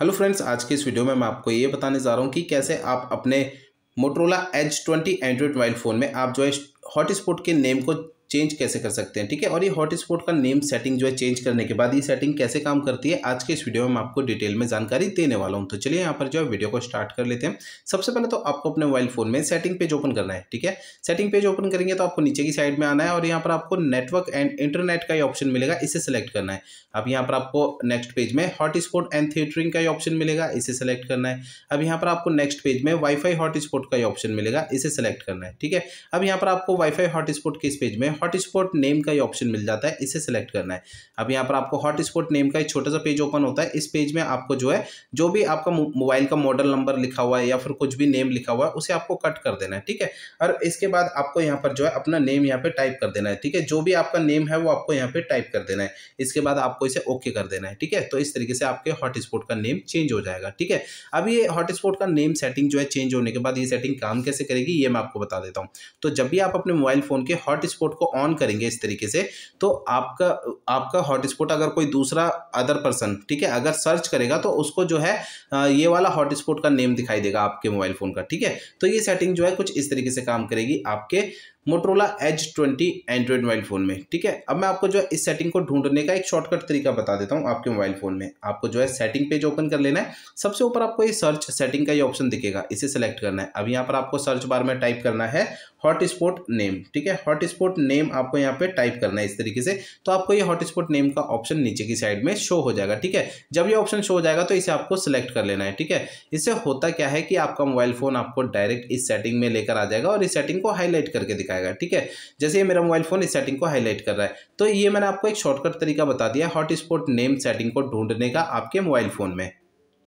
hello friends आज के इस वीडियो में मैं आपको ये बताने जा रहा हूँ कि कैसे आप अपने Motorola H twenty Android mobile phone में आप जो है हॉटस्पॉट के नेम को चेंज कैसे कर सकते हैं ठीक है और ये हॉटस्पॉट का नेम सेटिंग जो है चेंज करने के बाद ये सेटिंग कैसे काम करती है आज के इस वीडियो में मैं आपको डिटेल में जानकारी देने वाला हूँ तो चलिए यहाँ पर जो है वीडियो को स्टार्ट कर लेते हैं सबसे पहले तो आपको अपने मोबाइल फोन में सेटिंग पेज ओपन करना है ठीक है सेटिंग पेज ओपन करेंगे तो आपको नीचे की साइड में आना है और यहाँ पर आपको नेटवर्क एंड इंटरनेट का ही ऑप्शन मिलेगा इसे सेलेक्ट करना है अब यहाँ पर आपको नेक्स्ट पेज में हॉटस्पॉट एंड थिएटरिंग का ही ऑप्शन मिलेगा इसे सेलेक्ट करना है अब यहाँ पर आपको नेक्स्ट पेज में वाईफाई हॉटस्पॉट का ही ऑप्शन मिलेगा इसे सेलेक्ट करना है ठीक है अब यहाँ पर आपको वाईफाई हॉटस्पॉट के इस पेज में हॉटस्पॉट नेम का ही ऑप्शन मिल जाता है इसे सेलेक्ट करना है अब यहाँ पर आपको हॉटस्पॉट नेम का एक छोटा सा पेज ओपन होता है इस पेज में आपको जो है जो भी आपका मोबाइल का मॉडल नंबर लिखा हुआ है या फिर कुछ भी नेम लिखा हुआ है उसे आपको कट कर देना है ठीक है और इसके बाद आपको यहाँ पर जो है अपना नेम यहाँ पर टाइप कर देना है ठीक है जो भी आपका नेम है वो आपको यहाँ पर टाइप कर देना है इसके बाद आपको इसे ओके कर देना है ठीक है तो इस तरीके से आपके हॉटस्पॉट का नेम चेंज हो जाएगा ठीक है अब ये हॉटस्पॉट का नेम सेटिंग जो है चेंज होने के बाद ये सेटिंग काम कैसे करेगी ये मैं आपको बता देता हूँ तो जब भी आप अपने मोबाइल फ़ोन के हॉटस्पॉट को ऑन करेंगे इस तरीके से तो आपका आपका हॉटस्पॉट अगर कोई दूसरा अदर पर्सन ठीक है अगर सर्च करेगा तो उसको जो है ये वाला हॉटस्पॉट का नेम दिखाई देगा आपके मोबाइल फ़ोन का ठीक है तो ये सेटिंग जो है कुछ इस तरीके से काम करेगी आपके Motorola H twenty Android mobile phone में ठीक है अब मैं आपको जो है इस सेटिंग को ढूंढने का एक शॉर्टकट तरीका बता देता हूँ आपके मोबाइल फ़ोन में आपको जो है सेटिंग पेज ओपन कर लेना है सबसे ऊपर आपको ये सर्च सेटिंग का ये ऑप्शन दिखेगा इसे सेलेक्ट करना है अब यहाँ पर आपको सर्च बार में टाइप करना है हॉटस्पॉट नेम ठीक है हॉटस्पॉट नेम आपको यहाँ पे टाइप करना है इस तरीके से तो आपको ये हॉटस्पॉट नेम का ऑप्शन नीचे की साइड में शो हो जाएगा ठीक है जब ये ऑप्शन शो हो जाएगा तो इसे आपको सिलेक्ट कर लेना है ठीक है इससे होता क्या है कि आपका मोबाइल फ़ोन आपको डायरेक्ट इस सेटिंग में लेकर आ जाएगा और इस सेटिंग को हाईलाइट करके दिखाएगा आएगा ठीक है जैसे ये मेरा मोबाइल फ़ोन इस सेटिंग को हाईलाइट कर रहा है तो ये मैंने आपको एक शॉर्टकट तरीका बता दिया हॉटस्पॉट नेम सेटिंग को ढूंढने का आपके मोबाइल फ़ोन में